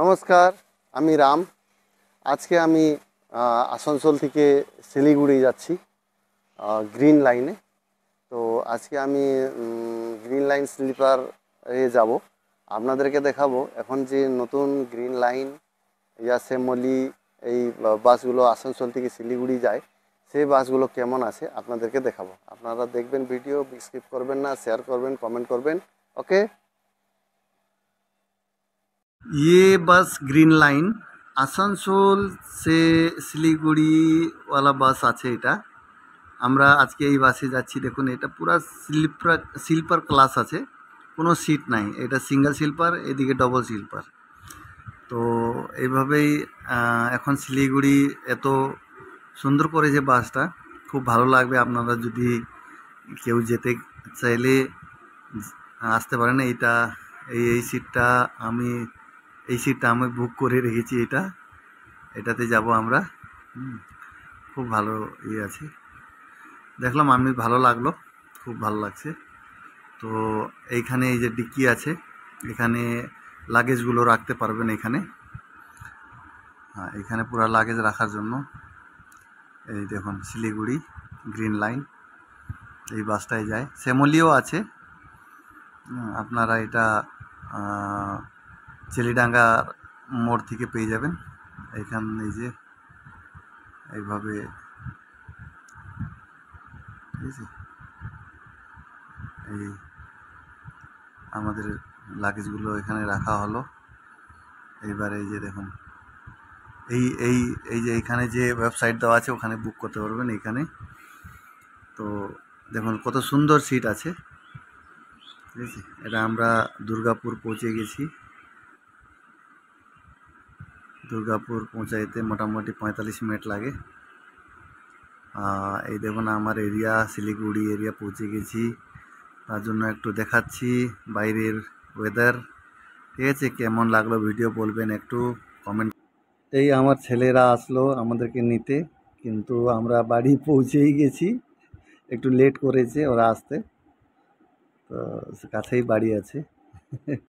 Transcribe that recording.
নমস্কার আমি রাম আজকে আমি আসানসোল থেকে শিলিগুড়ি যাচ্ছি গ্রিন লাইনে তো আজকে আমি গ্রিন লাইন স্লিপার এ যাব আপনাদেরকে দেখাবো এখন যে নতুন গ্রিন লাইন ইয়া শ্যামলি এই বাসগুলো আসানসোল থেকে শিলিগুড়ি যায় সেই বাসগুলো কেমন আছে আপনাদেরকে দেখাবো আপনারা দেখবেন ভিডিও স্কিপ করবেন না শেয়ার করবেন কমেন্ট করবেন ওকে ये बस গ্রিন লাইন আসানসোল সে শিলিগুড়িওয়ালা বাস আছে এটা আমরা আজকে এই বাসে যাচ্ছি দেখুন এটা পুরা স্লিপার স্লিপার ক্লাস আছে কোনো সিট নাই এটা সিঙ্গেল স্লিপার এদিকে ডবল স্লিপার তো এইভাবেই এখন শিলিগুড়ি এত সুন্দর করে যে বাসটা খুব ভালো লাগবে আপনারা যদি কেউ যেতে চাইলে আসতে পারেন এইটা এই এই সিটটা আমি এই সিটটা আমি বুক করে রেখেছি এটা এটাতে যাব আমরা খুব ভালো ইয়ে আছে দেখলাম আমি ভালো লাগলো খুব ভালো লাগছে তো এইখানে এই যে ডিকি আছে এখানে লাগেজগুলো রাখতে পারবেন এখানে হ্যাঁ এখানে পুরা লাগেজ রাখার জন্য এই দেখুন শিলিগুড়ি গ্রিন লাইন এই বাসটায় যায় শ্যামলিও আছে আপনারা এটা চেলিডাঙ্গা মোড় থেকে পেয়ে যাবেন এখান এই যে এইভাবে ঠিক আছে এই আমাদের লাগেজগুলো এখানে রাখা হলো এইবার এই যে দেখুন এই এই এই যে এখানে যে ওয়েবসাইট দেওয়া আছে ওখানে বুক করতে পারবেন এখানে তো দেখুন কত সুন্দর সিট আছে ঠিক আছে এটা আমরা দুর্গাপুর পৌঁছে গেছি দুর্গাপুর পৌঁছাইতে মোটামুটি পঁয়তাল্লিশ মিনিট লাগে এই দেখুন আমার এরিয়া শিলিগুড়ি এরিয়া পৌঁছে গেছি তার জন্য একটু দেখাচ্ছি বাইরের ওয়েদার ঠিক আছে কেমন লাগলো ভিডিও বলবেন একটু কমেন্ট এই আমার ছেলেরা আসলো আমাদেরকে নিতে কিন্তু আমরা বাড়ি পৌঁছেই গেছি একটু লেট করেছে ওরা আসতে তো কাছেই বাড়ি আছে